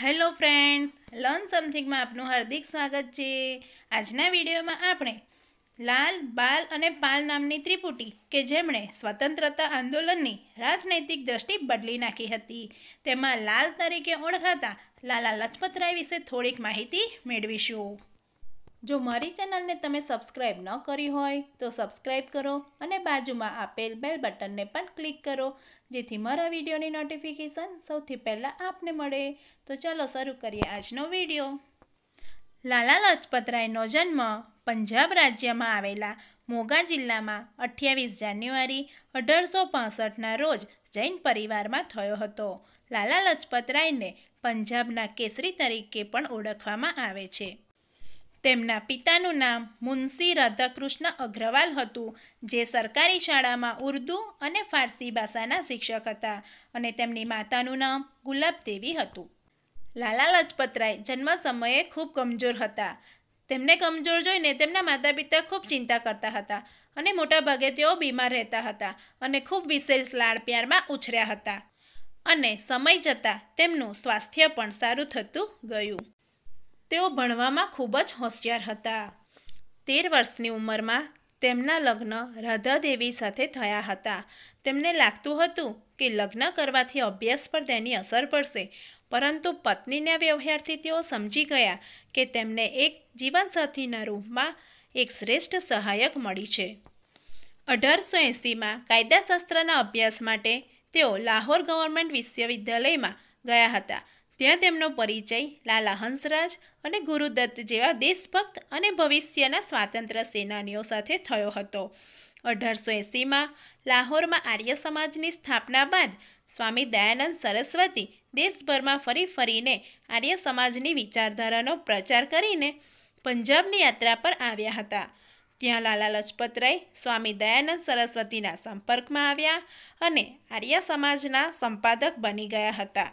hello friends learn સમથિંગમાં આપનું હાર્દિક સ્વાગત છે આજના વિડીયોમાં આપણે લાલ બાલ અને પાલ નામની ત્રિપુટી કે જેમણે સ્વતંત્રતા આંદોલનની રાજનૈતિક દ્રષ્ટિ બદલી નાખી હતી તેમાં લાલ તરીકે ઓળખાતા લાલા લજપતરાય વિશે થોડીક માહિતી મેળવીશું જો મારી ચેનલને તમે સબસ્ક્રાઇબ ન કરી હોય તો સબસ્ક્રાઈબ કરો અને બાજુમાં આપેલ બેલ બટનને પણ ક્લિક કરો જેથી મારા વિડીયોની નોટિફિકેશન સૌથી પહેલાં આપને મળે તો ચાલો શરૂ કરીએ આજનો વિડીયો લાલા લજપતરાયનો જન્મ પંજાબ રાજ્યમાં આવેલા મોગા જિલ્લામાં અઠ્યાવીસ જાન્યુઆરી અઢારસો પાસઠના રોજ જૈન પરિવારમાં થયો હતો લાલા લજપતરાયને પંજાબના કેસરી તરીકે પણ ઓળખવામાં આવે છે તેમના પિતાનું નામ મુનશી રાધાકૃષ્ણ અગ્રવાલ હતું જે સરકારી શાળામાં ઉર્દુ અને ફારસી ભાષાના શિક્ષક હતા અને તેમની માતાનું નામ ગુલાબદેવી હતું લાલા લજપત જન્મ સમયે ખૂબ કમજોર હતા તેમને કમજોર જોઈને તેમના માતા પિતા ખૂબ ચિંતા કરતા હતા અને મોટાભાગે તેઓ બીમાર રહેતા હતા અને ખૂબ વિશેષ લાડ પ્યારમાં ઉછર્યા હતા અને સમય જતાં તેમનું સ્વાસ્થ્ય પણ સારું થતું ગયું તેઓ ભણવામાં ખૂબ જ હોશિયાર હતા તેર વર્ષની ઉંમરમાં તેમના લગ્ન રાધાદેવી સાથે થયા હતા તેમને લાગતું હતું કે લગ્ન કરવાથી અભ્યાસ પર તેની અસર પડશે પરંતુ પત્નીના વ્યવહારથી તેઓ સમજી ગયા કે તેમને એક જીવનસાથીના રૂપમાં એક શ્રેષ્ઠ સહાયક મળી છે અઢારસો એંસીમાં કાયદાશાસ્ત્રના અભ્યાસ માટે તેઓ લાહોર ગવર્મેન્ટ વિશ્વવિદ્યાલયમાં ગયા હતા ત્યાં તેમનો પરિચય લાલા હંસરાજ અને ગુરુદત્ત જેવા દેશભક્ત અને ભવિષ્યના સ્વાતંત્ર્ય સેનાનીઓ સાથે થયો હતો અઢારસો એંસીમાં લાહોરમાં આર્ય સમાજની સ્થાપના બાદ સ્વામી દયાનંદ સરસ્વતી દેશભરમાં ફરી ફરીને આર્ય સમાજની વિચારધારાનો પ્રચાર કરીને પંજાબની યાત્રા પર આવ્યા હતા ત્યાં લાલા રાય સ્વામી દયાનંદ સરસ્વતીના સંપર્કમાં આવ્યા અને આર્ય સમાજના સંપાદક બની ગયા હતા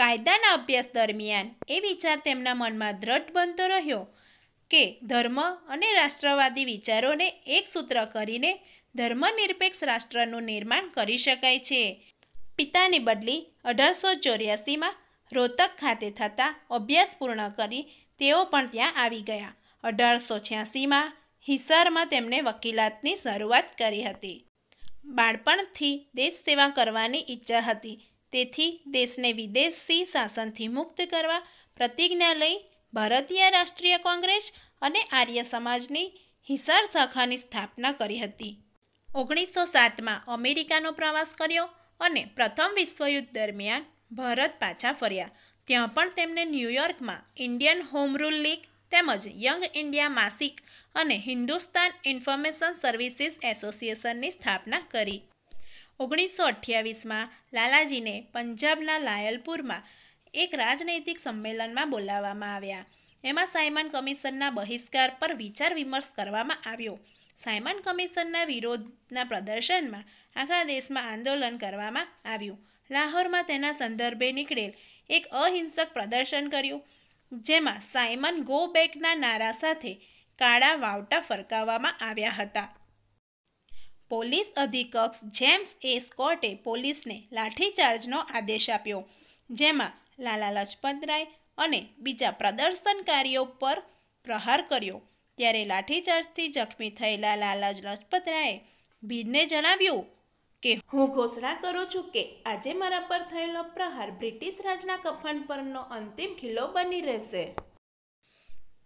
કાયદાના અભ્યાસ દરમિયાન એ વિચાર તેમના મનમાં દ્રઢ બનતો રહ્યો કે ધર્મ અને રાષ્ટ્રવાદી વિચારોને એક સૂત્ર કરીને ધર્મનિરપેક્ષ રાષ્ટ્રનું નિર્માણ કરી શકાય છે પિતાની બદલી અઢારસો ચોર્યાસીમાં રોહતક ખાતે થતા અભ્યાસ પૂર્ણ કરી તેઓ પણ ત્યાં આવી ગયા અઢારસો છ્યાસીમાં હિસારમાં તેમણે વકીલાતની શરૂઆત કરી હતી બાળપણથી દેશ સેવા કરવાની ઈચ્છા હતી તેથી દેશને વિદેશી શાસનથી મુક્ત કરવા પ્રતિજ્ઞા લઈ ભારતીય રાષ્ટ્રીય કોંગ્રેસ અને આર્ય સમાજની હિસાર શાખાની સ્થાપના કરી હતી ઓગણીસો સાતમાં અમેરિકાનો પ્રવાસ કર્યો અને પ્રથમ વિશ્વયુદ્ધ દરમિયાન ભારત પાછા ફર્યા ત્યાં પણ તેમણે ન્યૂયોર્કમાં ઇન્ડિયન હોમ રૂલ લીગ તેમજ યંગ ઇન્ડિયા માસિક અને હિન્દુસ્તાન ઇન્ફોર્મેશન સર્વિસીસ એસોસિએશનની સ્થાપના કરી ઓગણીસો અઠ્યાવીસમાં લાલાજીને પંજાબના લાયલપુરમાં એક રાજનૈતિક સંમેલનમાં બોલાવવામાં આવ્યા એમાં સાયમન કમિશનના બહિષ્કાર પર વિચાર વિમર્શ કરવામાં આવ્યો સાયમન કમિશનના વિરોધના પ્રદર્શનમાં આખા દેશમાં આંદોલન કરવામાં આવ્યું લાહોરમાં તેના સંદર્ભે નીકળેલ એક અહિંસક પ્રદર્શન કર્યું જેમાં સાયમન ગો બેકના નારા સાથે કાળા વાવટા ફરકાવવામાં આવ્યા હતા પોલીસ અધિકક્ષ જેમ્સ એ સ્કોટે પોલીસને લાઠીચાર્જનો આદેશ આપ્યો જેમાં લાલા લજપતરાય અને બીજા પ્રદર્શનકારીઓ પર પ્રહાર કર્યો ત્યારે લાઠીચાર્જથી જખમી થયેલા લાલા લજપતરાયે ભીડને જણાવ્યું કે હું ઘોષણા કરું છું કે આજે મારા પર થયેલો પ્રહાર બ્રિટિશ રાજના કફન પરનો અંતિમ ખીલો બની રહેશે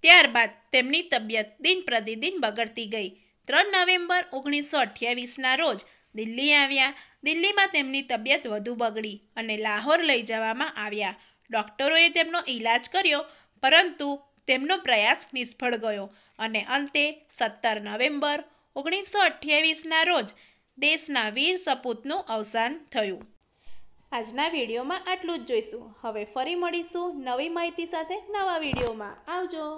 ત્યારબાદ તેમની તબિયત દિન પ્રતિદિન બગડતી ગઈ ત્રણ નવેમ્બર ઓગણીસો અઠ્યાવીસના રોજ દિલ્હી આવ્યા દિલ્હીમાં તેમની તબિયત વધુ બગડી અને લાહોર લઈ જવામાં આવ્યા ડૉક્ટરોએ તેમનો ઈલાજ કર્યો પરંતુ તેમનો પ્રયાસ નિષ્ફળ ગયો અને અંતે સત્તર નવેમ્બર ઓગણીસો અઠ્યાવીસના રોજ દેશના વીર સપૂતનું અવસાન થયું આજના વિડીયોમાં આટલું જ જોઈશું હવે ફરી મળીશું નવી માહિતી સાથે નવા વિડીયોમાં આવજો